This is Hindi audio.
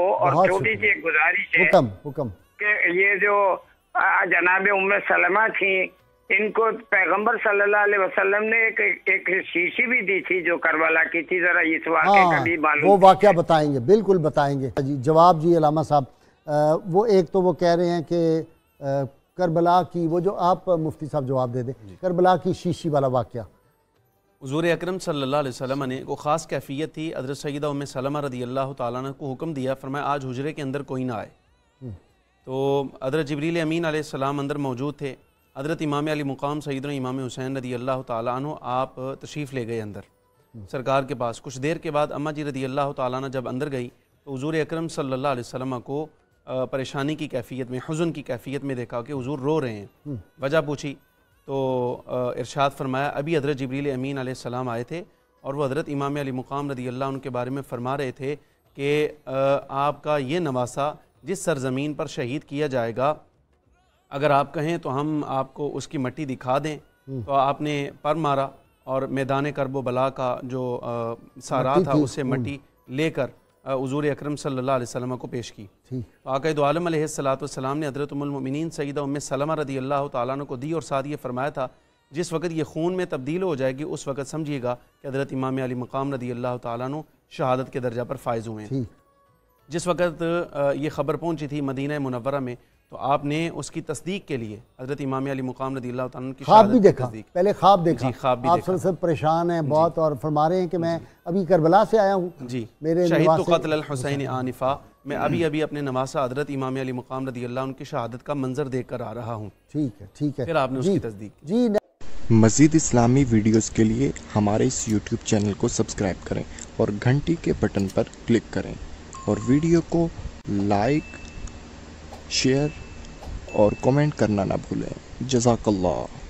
और छोटी सी गुजारिश है हुकम, हुकम। ये जो जनाब उम सलमा थी इनको पैगंबर सल्लल्लाहु अलैहि वसल्लम ने एक एक शीशी भी दी थी जो करबला की थी जरा इस वाक्य हाँ, मालूम वो वाक्य बताएंगे बिल्कुल बताएंगे जी जवाब जी अलामा साहब वो एक तो वो कह रहे हैं कि करबला की वो जो आप मुफ्ती साहब जवाब दे दें करबला की शीशी वाला वाक्य हजूर अक्रम सल्लाम ने वो ख़ास कैफियत थी अदरत सईद उम सलमा रदी अल्लाह ताली को हुक्म दिया फरमाया आज हजरे के अंदर कोई ना आए हम्म। तो अदरत जबरील अमीन आसमाम अंदर मौजूद थे अदरत इमाम अली मुकाम और इमाम हुसैन रदी अल्लाह तु आप तशरीफ़ ले गए अंदर हम्म। सरकार के पास कुछ देर के बाद अम्मा जी रदी अल्लाह तब जब अंदर गई तो हजूर अक्रम सल्ला वसम को परेशानी की कैफियत में हजन की कैफियत में देखा कि हजूर रो रहे हैं हम्म। वजह पूछी तो इरशाद फरमाया अभी हजरत जबरील अमीन आसमाम आए थे और वह हज़रत इमाम अली मुकाम रदी अल्लाह उनके बारे में फ़रमा रहे थे कि आपका ये नवासा जिस सरज़मीन पर शहीद किया जाएगा अगर आप कहें तो हम आपको उसकी मट्टी दिखा दें हम्म। तो आपने पर मारा और मैदान करबो बला का जो सारा था उससे मट्टी हम्म। लेकर हजूर अक्रम सल्ला को पेश की आकद तो आलम सलाम ने हजरतमिन सईद उम सलमा रदी अल्लाह तु को दी और साथ ये फरमाया था जिस वक्त ये खून में तब्दील हो जाएगी उस वक्त समझिएगा कि हजरत इमाम अली मकाम रदी अल्लाह तु शहादत के दर्जा पर फायज हुए हैं जिस वक्त ये खबर पहुंची थी मदीना मनवरा में तो आपने उसकी तस्दीक के लिए हजरत इमाम अली मुकाम रदी की ख्वाब भी देखा पहले ख्वाब देखा जी ख्वाब भी आप देखा। सब परेशान हैं बहुत और फरमा रहे हैं कि मैं अभी करबला से आया हूँ जी मेरे शहीद तो कतल हुसैन आनिफा मैं अभी अभी अपने नवासा हजरत इमाम अली मुकाम रदी उनकी शहादत का मंजर देख कर आ रहा हूँ ठीक है ठीक है फिर आपने उसकी तस्दीक जी मज़ीद इस्लामी वीडियोस के लिए हमारे इस YouTube चैनल को सब्सक्राइब करें और घंटी के बटन पर क्लिक करें और वीडियो को लाइक शेयर और कमेंट करना ना भूलें जजाकल्ला